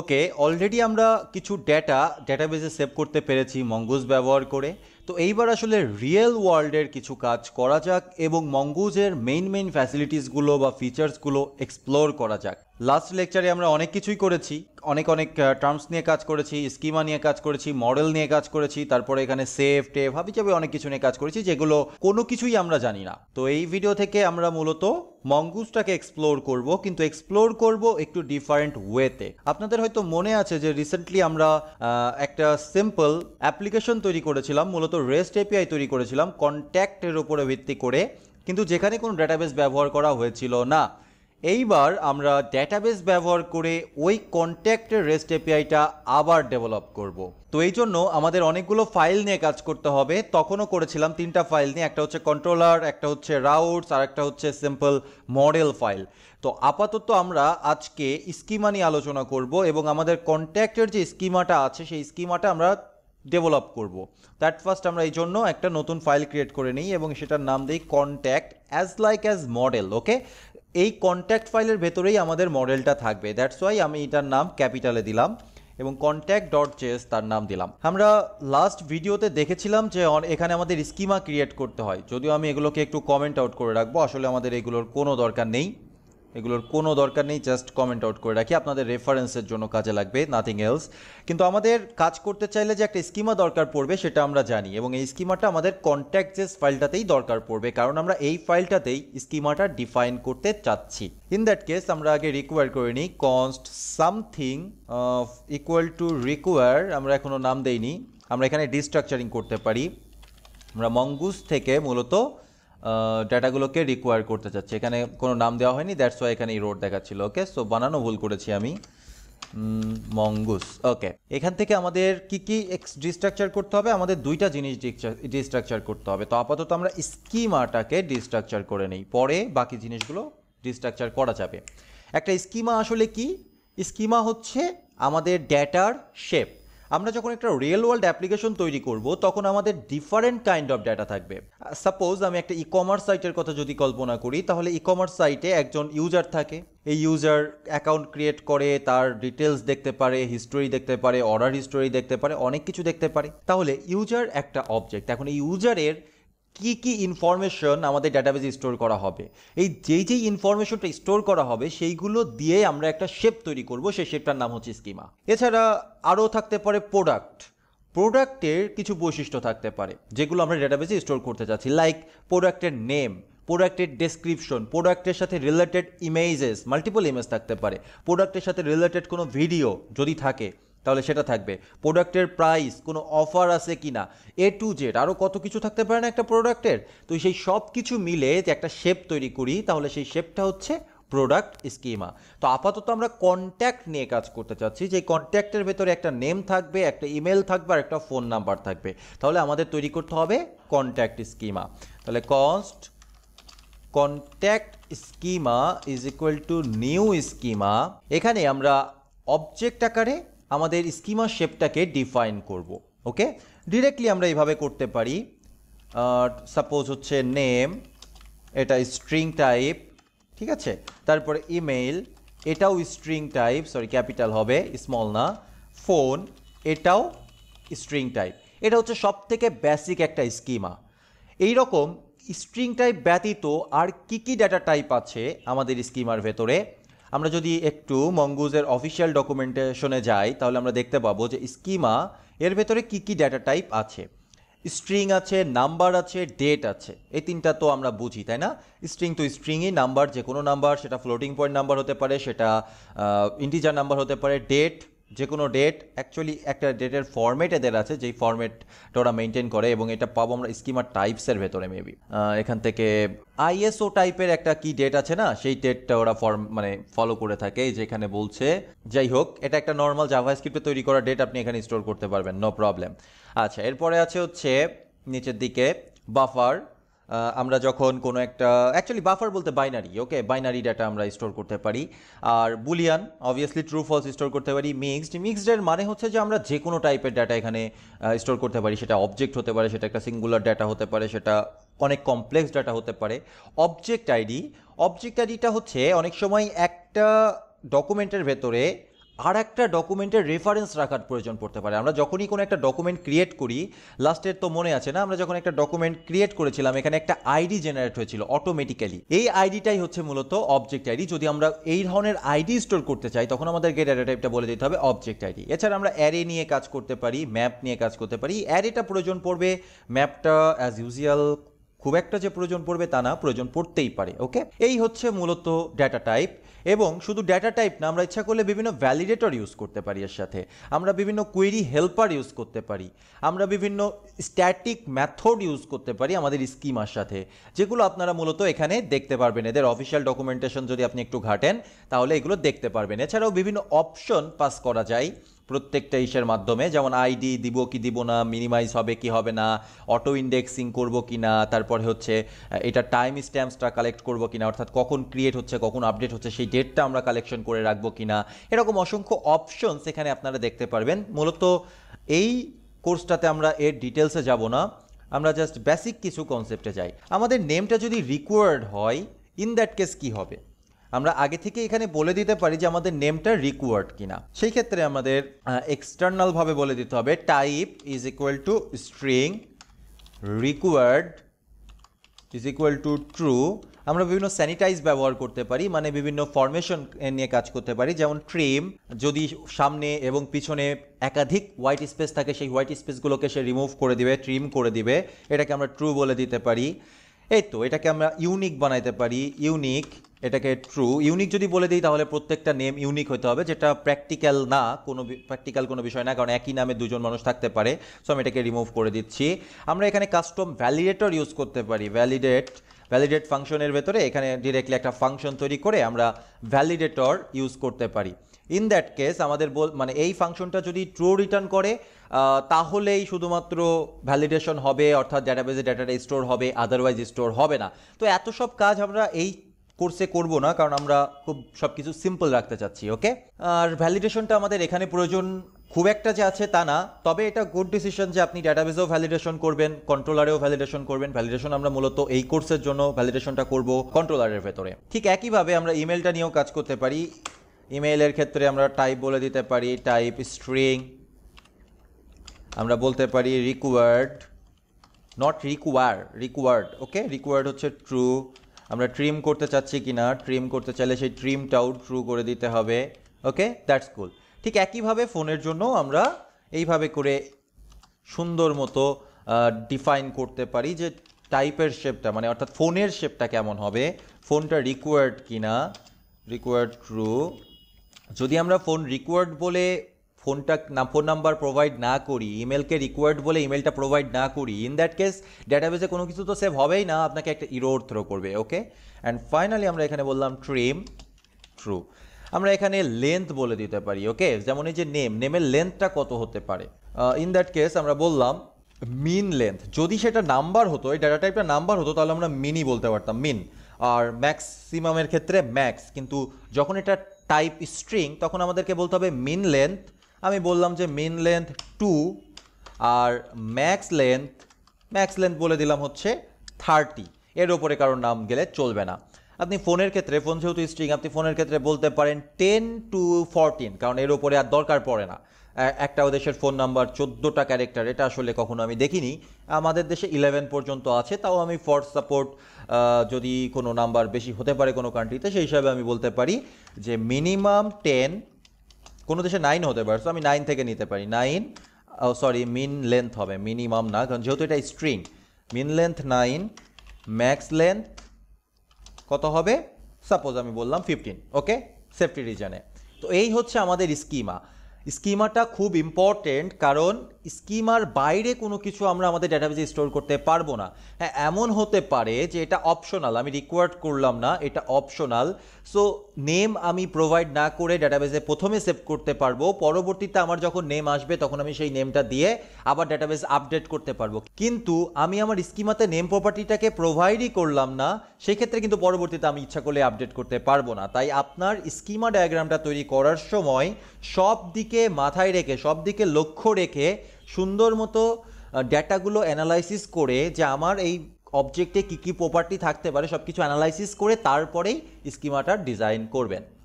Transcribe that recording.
Okay already আমরা কিছু data ডেটাবেজে save করতে পেরেছি মঙ্গুজ ব্যবহার করে তো এইবার আসলে রিয়েল ওয়ার্ল্ডের কিছু কাজ করা যাক এবং মঙ্গুজের মেইন মেইন ফ্যাসিলিটিসগুলো বা ফিচার্সগুলো এক্সপ্লোর করা যাক লাস্ট লেকচারে আমরা অনেক কিছুই করেছি অনেক অনেক টার্মস নিয়ে কাজ করেছি স্কিমা নিয়ে কাজ করেছি মডেল নিয়ে কাজ করেছি তারপরে এখানে সেফ টেপ হাবি চাবি অনেক কিছু নিয়ে কাজ করেছি যেগুলো কোনো কিছুই আমরা জানি না তো এই ভিডিও থেকে আমরা মূলত মঙ্গুসটাকে এক্সপ্লোর করব কিন্তু এক্সপ্লোর করব একটু ডিফারেন্ট ওয়েতে আপনাদের হয়তো মনে আছে যে রিসেন্টলি আমরা একটা সিম্পল অ্যাপ্লিকেশন তৈরি করেছিলাম মূলত রেস্ট এপিআই তৈরি করেছিলাম কন্ট্যাক্টের উপরে ভিত্তি করে কিন্তু যেখানে কোনো ডেটাবেস ব্যবহার করা হয়েছিল না এইবার আমরা ডেটাবেস ব্যবহার করে ওই কন্ট্যাক্টের রেস্ট এপিআইটা আবার ডেভেলপ করব। তো এই জন্য আমাদের অনেকগুলো ফাইল নিয়ে কাজ করতে হবে তখনও করেছিলাম তিনটা ফাইল নিয়ে একটা হচ্ছে কন্ট্রোলার একটা হচ্ছে রাউটস আর একটা হচ্ছে সিম্পল মডেল ফাইল তো আপাতত আমরা আজকে স্কিমা নিয়ে আলোচনা করব এবং আমাদের কন্ট্যাক্টের যে স্কিমাটা আছে সেই স্কিমাটা আমরা ডেভেলপ করব দ্যাট ফার্স্ট আমরা এই জন্য একটা নতুন ফাইল ক্রিয়েট করে নিই এবং সেটার নাম দিই contact as like as model okay এই কন্ট্যাক্ট ফাইলের ভেতরেই আমাদের মডেলটা থাকবে দ্যাটস ওয়াই আমি এটার নাম ক্যাপিটালে দিলাম এবং কন্ট্যাক্ট ডট জেস তার নাম দিলাম আমরা লাস্ট ভিডিওতে দেখেছিলাম যে এখানে আমাদের স্কিমা ক্রিয়েট করতে হয় যদিও আমি এগুলোকে একটু কমেন্ট আউট করে রাখবো আসলে আমাদের এগুলোর কোনো দরকার নেই এগুলোর কোনো দরকার নেই জাস্ট কমেন্ট আউট করে রাখি আপনাদের রেফারেন্সের জন্য কাজে লাগবে নাথিং এলস কিন্তু আমাদের কাজ করতে চাইলে যে একটা স্কিমা দরকার পড়বে সেটা আমরা জানি এবং এই স্কিমাটা আমাদের কন্ট্যাক্ট জেস ফাইলটাতেই দরকার পড়বে কারণ আমরা এই ফাইলটাতেই স্কিমাটা ডিফাইন করতে চাচ্ছি ইন দ্যাট কেস আমরা আগে রিকোয়ার করে নিই const something equal to require আমরা এখনও নাম দেইনি আমরা এখানে ডিস্ট্রাকচারিং করতে পারি আমরা মঙ্গুস থেকে মূলত ডেটাগুলোকে রিকোয়ার করতে চাচ্ছি এখানে কোনো নাম দেওয়া হয়নি দ্যাটস ওয়াই এখানে এই রোড দেখাচ্ছিল ওকে সো বানানো ভুল করেছি আমি মঙ্গুস ওকে এখান থেকে আমাদের কি কি ডিস্ট্রাকচার করতে হবে আমাদের দুইটা জিনিস ডিস্ট্রাকচার করতে হবে তো আপাতত আমরা স্কিমাটাকে ডিস্ট্রাকচার করে নিই পরে বাকি জিনিসগুলো ডিস্ট্রাকচার করা যাবে একটা স্কিমা আসলে কি স্কিমা হচ্ছে আমাদের ডেটার শেপ আমরা যখন একটা রিয়েল ওয়ার্ল্ড অ্যাপ্লিকেশন তৈরি করব তখন আমাদের ডিফারেন্ট কাইন্ড অফ ডেটা থাকবে সাপোজ আমি একটা ই কমার্স সাইটের কথা যদি কল্পনা করি তাহলে ই কমার্স সাইটে একজন ইউজার থাকে এই ইউজার অ্যাকাউন্ট ক্রিয়েট করে তার ডিটেলস দেখতে পারে হিস্টোরি দেখতে পারে অর্ডার হিস্টোরি দেখতে পারে অনেক কিছু দেখতে পারে তাহলে ইউজার একটা অবজেক্ট এখন এই ইউজারের কী কী ইনফরমেশন আমাদের ডাটাবেজে স্টোর করা হবে এই যেই যেই ইনফরমেশনটা স্টোর করা হবে সেইগুলো দিয়ে আমরা একটা শেপ তৈরি করব সেই শেপটার নাম হচ্ছে স্কিমা এছাড়া আরও থাকতে পারে প্রোডাক্ট প্রোডাক্টের কিছু বৈশিষ্ট্য থাকতে পারে যেগুলো আমরা ডাটাবেজে স্টোর করতে চাচ্ছি লাইক প্রোডাক্টের নেম প্রোডাক্টের ডেসক্রিপশন প্রোডাক্টের সাথে রিলেটেড ইমেজেস মাল্টিপল ইমেজ থাকতে পারে প্রোডাক্টের সাথে রিলেটেড কোনো ভিডিও যদি থাকে তাহলে সেটা থাকবে প্রোডাক্টের প্রাইস কোনো অফার আছে কি না এ টু জেড আরও কত কিছু থাকতে পারে না একটা প্রোডাক্টের তো সেই সব কিছু মিলে যে একটা শেপ তৈরি করি তাহলে সেই শেপটা হচ্ছে প্রোডাক্ট স্কিমা তো আপাতত আমরা কন্ট্যাক্ট নিয়ে কাজ করতে চাচ্ছি যে কন্ট্যাক্টের ভেতরে একটা নেম থাকবে একটা ইমেল থাকবে আর একটা ফোন নাম্বার থাকবে তাহলে আমাদের তৈরি করতে হবে কন্ট্যাক্ট স্কিমা তাহলে const contact schema is equal to new schema এখানে আমরা অবজেক্ট আকারে আমাদের স্কিমা শেপটাকে ডিফাইন করব ওকে ডিরেক্টলি আমরা এইভাবে করতে পারি সাপোজ হচ্ছে নেম এটা স্ট্রিং টাইপ ঠিক আছে তারপরে ইমেল এটাও স্ট্রিং টাইপ সরি ক্যাপিটাল হবে স্মল না ফোন এটাও স্ট্রিং টাইপ এটা হচ্ছে সব থেকে বেসিক একটা স্কিমা এই রকম স্ট্রিং টাইপ ব্যতীত আর কি কি ডেটা টাইপ আছে আমাদের স্কিমার ভেতরে আমরা যদি একটু মঙ্গুজের অফিসিয়াল ডকুমেন্টেশনে যাই তাহলে আমরা দেখতে পাবো যে স্কিমা এর ভেতরে কি কি ডেটা টাইপ আছে স্ট্রিং আছে নাম্বার আছে ডেট আছে এই তিনটা তো আমরা বুঝি তাই না স্ট্রিং তো স্ট্রিংই নাম্বার যে কোনো নাম্বার সেটা ফ্লোটিং পয়েন্ট নাম্বার হতে পারে সেটা ইন্টিজার নাম্বার হতে পারে ডেট যে কোনো ডেট অ্যাকচুয়ালি একটা ডেটের ফর্মেট এদের আছে যেই ফর্মেটটা ওরা মেনটেন করে এবং এটা পাবো আমরা স্কিমার টাইপসের ভেতরে মেবি এখান থেকে আইএসও টাইপের একটা কি ডেট আছে না সেই ডেটটা ওরা ফর্ম মানে ফলো করে থাকে যেখানে বলছে যাই হোক এটা একটা নর্মাল জাভা স্ক্রিপ্টে তৈরি করা ডেট আপনি এখানে স্টোর করতে পারবেন নো প্রবলেম আচ্ছা এরপরে আছে হচ্ছে নিচের দিকে বাফার আমরা যখন কোনো একটা অ্যাকচুয়ালি বাফার বলতে বাইনারি ওকে বাইনারি ডাটা আমরা স্টোর করতে পারি আর boolean obviously true false store করতে পারি মিক্সড মিক্সডের মানে হচ্ছে যে আমরা যে কোনো টাইপের ডাটা এখানে স্টোর করতে পারি সেটা অবজেক্ট হতে পারে সেটা একটা সিঙ্গুলার ডাটা হতে পারে সেটা অনেক কমপ্লেক্স ডাটা হতে পারে অবজেক্ট আইডি অবজেক্ট আইডিটা হচ্ছে অনেক সময় একটা ডকুমেন্টের ভেতরে আর একটা ডকুমেন্টের রেফারেন্স রাখার প্রয়োজন পড়তে পারে আমরা যখনই কোনো একটা ডকুমেন্ট ক্রিয়েট করি লাস্টের তো মনে আছে না আমরা যখন একটা ডকুমেন্ট ক্রিয়েট করেছিলাম এখানে একটা আইডি জেনারেট হয়েছিল অটোমেটিক্যালি এই আইডিটাই হচ্ছে মূলত অবজেক্ট আইডি যদি আমরা এই ধরনের আইডি স্টোর করতে চাই তখন আমাদের গেট অ্যাডা টাইপটা বলে দিতে হবে অবজেক্ট আইডি এছাড়া আমরা অ্যারে নিয়ে কাজ করতে পারি ম্যাপ নিয়ে কাজ করতে পারি অ্যারেটা প্রয়োজন পড়বে ম্যাপটা অ্যাজ ইউজুয়াল খুব একটা যে প্রয়োজন পড়বে তা না প্রয়োজন পড়তেই পারে ওকে এই হচ্ছে মূলত ডেটা টাইপ এবং শুধু ডেটা টাইপ না আমরা ইচ্ছা করলে বিভিন্ন ভ্যালিডেটর ইউজ করতে পারি এর সাথে আমরা বিভিন্ন কুয়েরি হেল্পার ইউজ করতে পারি আমরা বিভিন্ন স্ট্যাটিক ম্যাথড ইউজ করতে পারি আমাদের স্কিমার সাথে যেগুলো আপনারা মূলত এখানে দেখতে পারবেন এদের অফিসিয়াল ডকুমেন্টেশন যদি আপনি একটু ঘাটেন তাহলে এগুলো দেখতে পারবেন এছাড়াও বিভিন্ন অপশন পাস করা যায় প্রত্যেকটা ইসের মাধ্যমে যেমন আইডি দিব কি দিব না মিনিমাইজ হবে কি হবে না অটো ইন্ডেক্সিং করব কি না তারপরে হচ্ছে এটা টাইম স্ট্যাম্পসটা কালেক্ট করব কি না অর্থাৎ কখন ক্রিয়েট হচ্ছে কখন আপডেট হচ্ছে সেই ডেটটা আমরা কালেকশন করে রাখবো কি না এরকম অসংখ্য অপশনস এখানে আপনারা দেখতে পারবেন মূলত এই কোর্সটাতে আমরা এর ডিটেলসে যাব না আমরা জাস্ট বেসিক কিছু কনসেপ্টে যাই আমাদের নেমটা যদি রিকোয়ার্ড হয় ইন দ্যাট কেস কি হবে আমরা আগে থেকে এখানে বলে দিতে পারি যে আমাদের নেমটা রিকোয়ার্ড কিনা সেই ক্ষেত্রে আমাদের এক্সটার্নালভাবে বলে দিতে হবে type is equal to string required is equal to true আমরা বিভিন্ন স্যানিটাইজ ব্যবহার করতে পারি মানে বিভিন্ন ফরমেশন নিয়ে কাজ করতে পারি যেমন ট্রিম যদি সামনে এবং পিছনে একাধিক হোয়াইট স্পেস থাকে সেই হোয়াইট স্পেসগুলোকে সে রিমুভ করে দিবে ট্রিম করে দিবে এটাকে আমরা ট্রু বলে দিতে পারি এই তো এটাকে আমরা ইউনিক বানাইতে পারি ইউনিক এটাকে ট্রু ইউনিক যদি বলে দিই তাহলে প্রত্যেকটা নেম ইউনিক হতে হবে যেটা প্র্যাকটিক্যাল না কোনো প্র্যাকটিক্যাল কোনো বিষয় না কারণ একই নামে দুজন মানুষ থাকতে পারে সো আমি এটাকে রিমুভ করে দিচ্ছি আমরা এখানে কাস্টম ভ্যালিডেটর ইউজ করতে পারি ভ্যালিডেট ভ্যালিডেট ফাংশনের ভেতরে এখানে ডিরেক্টলি একটা ফাংশন তৈরি করে আমরা ভ্যালিডেটর ইউজ করতে পারি ইন দ্যাট কেস আমাদের বল মানে এই ফাংশনটা যদি ট্রু রিটার্ন করে তাহলেই শুধুমাত্র ভ্যালিডেশন হবে অর্থাৎ ডেটাবেজে ডেটাটা স্টোর হবে আদারওয়াইজ স্টোর হবে না তো এত সব কাজ আমরা এই কোর্সে করব না কারণ আমরা খুব সব কিছু সিম্পল রাখতে চাচ্ছি ওকে আর ভ্যালিডেশনটা আমাদের এখানে প্রয়োজন খুব একটা যে আছে তা না তবে এটা গুড ডিসিশন যে আপনি ডাটাবেসেও ভ্যালিডেশন করবেন কন্ট্রোলারেও ভ্যালিডেশন করবেন ভ্যালিডেশন আমরা মূলত এই কোর্সের জন্য ভ্যালিডেশনটা করব কন্ট্রোলারের ভেতরে ঠিক একইভাবে আমরা ইমেলটা নিয়েও কাজ করতে পারি ইমেইলের ক্ষেত্রে আমরা টাইপ বলে দিতে পারি টাইপ স্ট্রিং আমরা বলতে পারি required not require required okay required হচ্ছে ট্রু আমরা ট্রিম করতে চাচ্ছি কি না ট্রিম করতে চাইলে সেই ট্রিমটাও ট্রু করে দিতে হবে ওকে দ্যাটস কুল ঠিক একইভাবে ফোনের জন্য আমরা এইভাবে করে সুন্দর মতো ডিফাইন করতে পারি যে টাইপের শেপটা মানে অর্থাৎ ফোনের শেপটা কেমন হবে ফোনটা রিকোয়ার্ড কিনা রিকোয়ার্ড ট্রু যদি আমরা ফোন রিকোয়ার্ড বলে ফোনটা না ফোন নাম্বার প্রোভাইড না করি ইমেলকে রিকোয়ার্ড বলে ইমেলটা প্রোভাইড না করি ইন দ্যাট কেস ডেটাবেসে কোনো কিছু তো সেভ হবেই না আপনাকে একটা ইরোর থ্রো করবে ওকে অ্যান্ড ফাইনালি আমরা এখানে বললাম ট্রিম ট্রু আমরা এখানে লেন্থ বলে দিতে পারি ওকে যেমন এই যে নেম নেমের লেন্থটা কত হতে পারে ইন দ্যাট কেস আমরা বললাম মিন লেন্থ যদি সেটা নাম্বার হতো এই ডাটা টাইপটা নাম্বার হতো তাহলে আমরা মিনই বলতে পারতাম মিন আর ম্যাক্সিমামের ক্ষেত্রে ম্যাক্স কিন্তু যখন এটা টাইপ স্ট্রিং তখন আমাদেরকে বলতে হবে মিন লেন্থ আমি বললাম যে মিন লেন্থ টু আর ম্যাক্স লেন্থ ম্যাক্স লেন্থ বলে দিলাম হচ্ছে থার্টি এর ওপরে কারোর নাম গেলে চলবে না আপনি ফোনের ক্ষেত্রে ফোন যেহেতু স্ট্রিং আপনি ফোনের ক্ষেত্রে বলতে পারেন টেন টু ফোরটিন কারণ এর ওপরে আর দরকার পড়ে না একটা দেশের ফোন নাম্বার চোদ্দোটা ক্যারেক্টার এটা আসলে কখনো আমি দেখিনি আমাদের দেশে ইলেভেন পর্যন্ত আছে তাও আমি ফর সাপোর্ট যদি কোনো নাম্বার বেশি হতে পারে কোনো কান্ট্রিতে সেই হিসাবে আমি বলতে পারি যে মিনিমাম টেন কোনো দেশে নাইন হতে পারে তো আমি নাইন থেকে নিতে পারি নাইন সরি মিন লেন্থ হবে মিনিমাম না কারণ যেহেতু এটা string min length nine max length কত হবে সাপোজ আমি বললাম ফিফটিন ওকে সেফটি রিজনে তো এই হচ্ছে আমাদের স্কিমা স্কিমাটা খুব ইম্পর্টেন্ট কারণ স্কিমার বাইরে কোনো কিছু আমরা আমাদের ডেটাবেজে স্টোর করতে পারবো না হ্যাঁ এমন হতে পারে যে এটা অপশনাল আমি রিকোয়ার্ড করলাম না এটা অপশনাল সো নেম আমি প্রোভাইড না করে ডেটাবেজে প্রথমে সেভ করতে পারবো পরবর্তীতে আমার যখন নেম আসবে তখন আমি সেই নেমটা দিয়ে আবার ডেটাবেজ আপডেট করতে পারবো কিন্তু আমি আমার স্কিমাতে নেম প্রপার্টিটাকে প্রোভাইডই করলাম না সেক্ষেত্রে কিন্তু পরবর্তীতে আমি ইচ্ছা করলে আপডেট করতে পারবো না তাই আপনার স্কিমা ডায়াগ্রামটা তৈরি করার সময় সব দিকে দিকে মাথায় রেখে সব দিকে লক্ষ্য রেখে সুন্দর মতো ডেটাগুলো অ্যানালাইসিস করে যে আমার এই অবজেক্টে কী কী প্রপার্টি থাকতে পারে সব কিছু অ্যানালাইসিস করে তারপরেই স্কিমাটার ডিজাইন করবেন